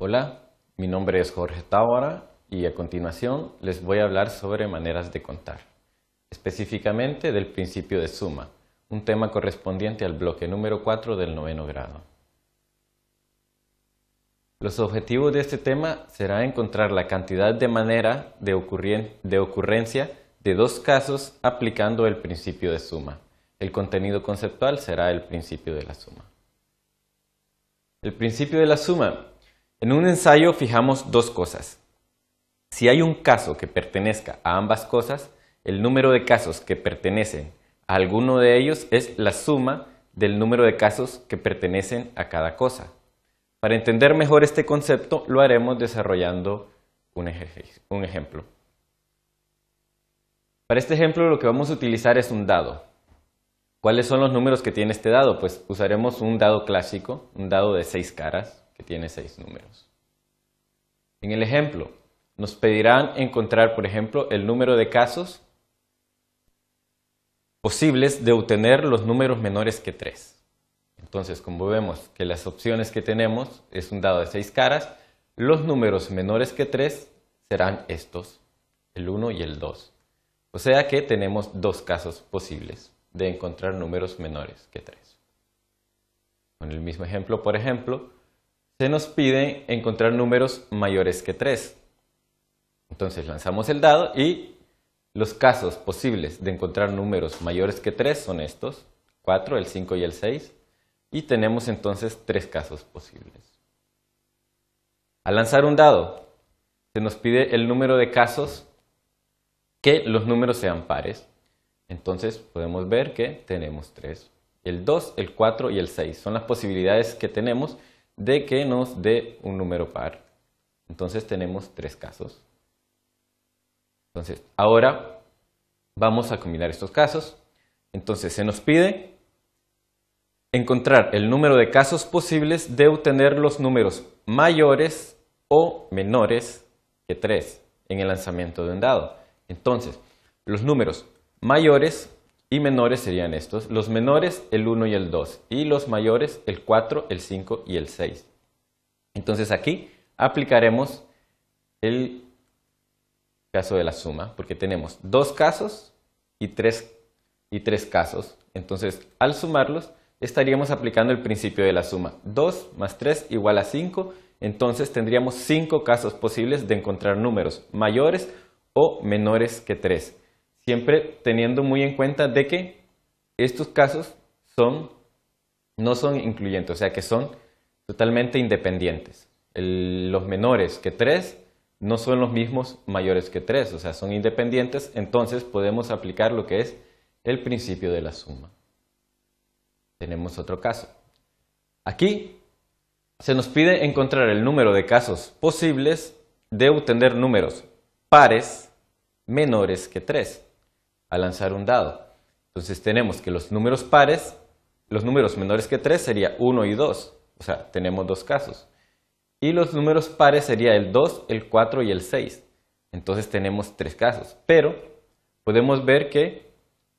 Hola, mi nombre es Jorge Tábora y a continuación les voy a hablar sobre maneras de contar, específicamente del principio de suma, un tema correspondiente al bloque número 4 del noveno grado. Los objetivos de este tema será encontrar la cantidad de manera de, de ocurrencia de dos casos aplicando el principio de suma. El contenido conceptual será el principio de la suma. El principio de la suma en un ensayo fijamos dos cosas. Si hay un caso que pertenezca a ambas cosas, el número de casos que pertenecen a alguno de ellos es la suma del número de casos que pertenecen a cada cosa. Para entender mejor este concepto lo haremos desarrollando un, ejemplo. Para este ejemplo lo que vamos a utilizar es un dado. ¿Cuáles son los números que tiene este dado? Pues usaremos un dado clásico, un dado de seis caras, que tiene seis números. En el ejemplo, nos pedirán encontrar, por ejemplo, el número de casos posibles de obtener los números menores que 3. Entonces, como vemos que las opciones que tenemos es un dado de seis caras, los números menores que 3 serán estos, el 1 y el 2. O sea que tenemos dos casos posibles de encontrar números menores que 3. Con el mismo ejemplo, por ejemplo, se nos pide encontrar números mayores que 3. Entonces lanzamos el dado y los casos posibles de encontrar números mayores que 3 son estos, 4, el 5 y el 6, y tenemos entonces 3 casos posibles. Al lanzar un dado, se nos pide el número de casos que los números sean pares. Entonces podemos ver que tenemos 3. El 2, el 4 y el 6 son las posibilidades que tenemos de que nos dé un número par. Entonces tenemos tres casos. Entonces, ahora vamos a combinar estos casos. Entonces, se nos pide encontrar el número de casos posibles de obtener los números mayores o menores que 3 en el lanzamiento de un dado. Entonces, los números mayores y menores serían estos. Los menores el 1 y el 2 y los mayores el 4, el 5 y el 6. Entonces aquí aplicaremos el caso de la suma porque tenemos dos casos y tres, y casos. Entonces al sumarlos estaríamos aplicando el principio de la suma. 2 más 3 igual a 5. Entonces tendríamos 5 casos posibles de encontrar números mayores o menores que 3 siempre teniendo muy en cuenta de que estos casos son, no son incluyentes, o sea que son totalmente independientes. los menores que tres no son los mismos mayores que tres, o sea, son independientes, entonces podemos aplicar lo que es el principio de la suma. Tenemos otro caso. Aquí se nos pide encontrar el número de casos posibles de obtener números pares menores que 3 a lanzar un dado. Entonces tenemos que los números pares, los números menores que 3 sería 1 y 2, o sea, tenemos dos casos. Y los números pares sería el 2, el 4 y el 6. Entonces tenemos tres casos, pero podemos ver que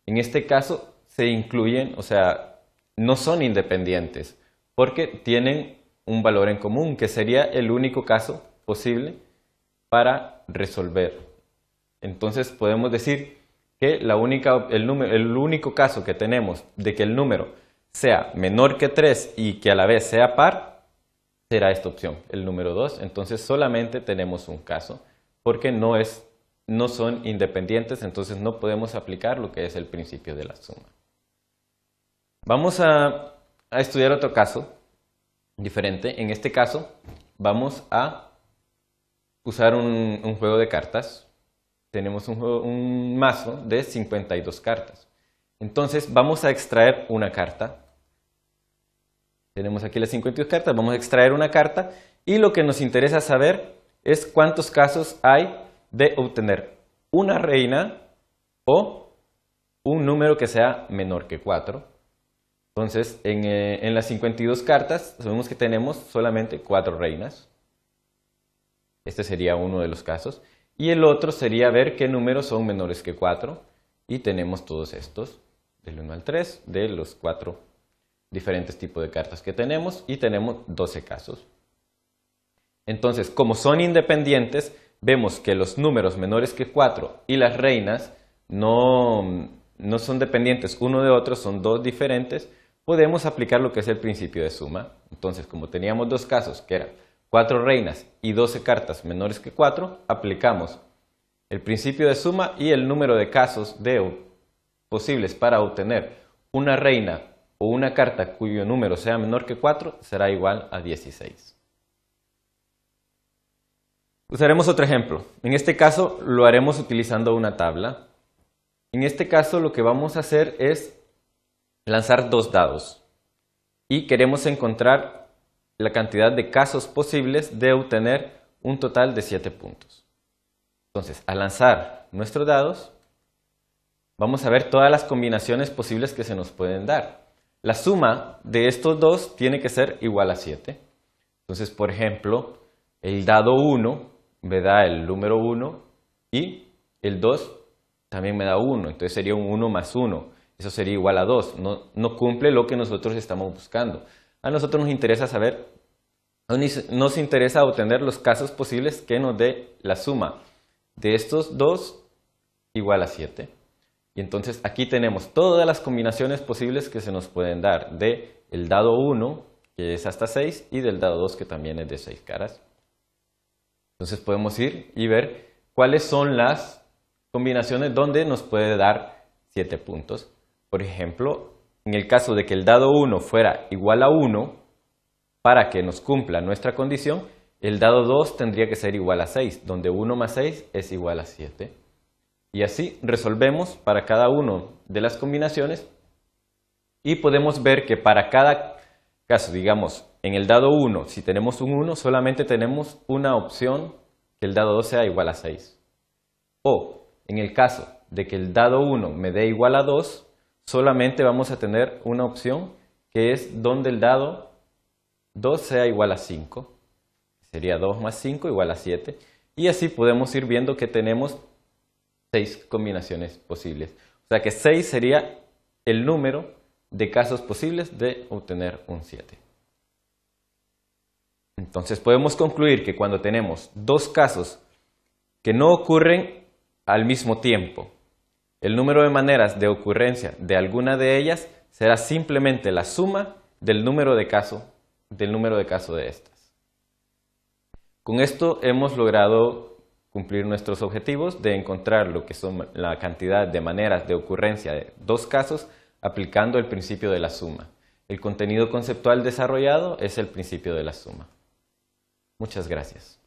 en este caso se incluyen, o sea, no son independientes, porque tienen un valor en común, que sería el único caso posible para resolver. Entonces podemos decir que el, único caso que tenemos de que el número sea menor que 3 y que a la vez sea par, será esta opción, el número 2. Entonces solamente tenemos un caso porque no, es, no son independientes, entonces no podemos aplicar lo que es el principio de la suma. Vamos a, estudiar otro caso diferente. En este caso vamos a usar un juego de cartas tenemos un, mazo de 52 cartas. Entonces vamos a extraer una carta. Tenemos aquí las 52 cartas, vamos a extraer una carta y lo que nos interesa saber es cuántos casos hay de obtener una reina o un número que sea menor que 4. Entonces, en, eh, en las 52 cartas sabemos que tenemos solamente cuatro reinas. Este sería uno de los casos. Y el otro sería ver qué números son menores que 4 y tenemos todos estos, del 1 al 3, de los 4 diferentes tipos de cartas que tenemos y tenemos 12 casos. Entonces, como son independientes, vemos que los números menores que 4 y las reinas no, no son dependientes uno de otro, son dos diferentes, podemos aplicar lo que es el principio de suma. Entonces, como teníamos dos casos, que eran 4 reinas y 12 cartas menores que 4, aplicamos el principio de suma y el número de casos de posibles para obtener una reina o una carta cuyo número sea menor que 4 será igual a 16. Usaremos otro ejemplo. En este caso lo haremos utilizando una tabla. En este caso lo que vamos a hacer es lanzar dos dados y queremos encontrar la cantidad de casos posibles de obtener un total de 7 puntos. Entonces, al lanzar nuestros dados, vamos a ver todas las combinaciones posibles que se nos pueden dar. La suma de estos dos tiene que ser igual a 7. Entonces, por ejemplo, el dado 1 me da el número 1 y el 2 también me da 1, entonces sería un 1 más 1, eso sería igual a 2, no, no cumple lo que nosotros estamos buscando. A nosotros nos interesa saber, nos interesa obtener los casos posibles que nos dé la suma de estos dos igual a 7. Y entonces aquí tenemos todas las combinaciones posibles que se nos pueden dar de el dado 1, que es hasta 6, y del dado 2, que también es de 6 caras. Entonces podemos ir y ver cuáles son las combinaciones donde nos puede dar 7 puntos. Por ejemplo, en el caso de que el dado 1 fuera igual a 1, para que nos cumpla nuestra condición, el dado 2 tendría que ser igual a 6, donde 1 más 6 es igual a 7. Y así resolvemos para cada una de las combinaciones y podemos ver que para cada caso, digamos, en el dado 1, si tenemos un 1, solamente tenemos una opción que el dado 2 sea igual a 6. O en el caso de que el dado 1 me dé igual a 2, solamente vamos a tener una opción que es donde el dado 2 sea igual a 5. Sería 2 más 5 igual a 7. Y así podemos ir viendo que tenemos 6 combinaciones posibles. O sea que 6 sería el número de casos posibles de obtener un 7. Entonces podemos concluir que cuando tenemos dos casos que no ocurren al mismo tiempo, el número de maneras de ocurrencia de alguna de ellas será simplemente la suma del número de casos del número de caso de estas. Con esto hemos logrado cumplir nuestros objetivos de encontrar lo que son la cantidad de maneras de ocurrencia de dos casos aplicando el principio de la suma. El contenido conceptual desarrollado es el principio de la suma. Muchas gracias.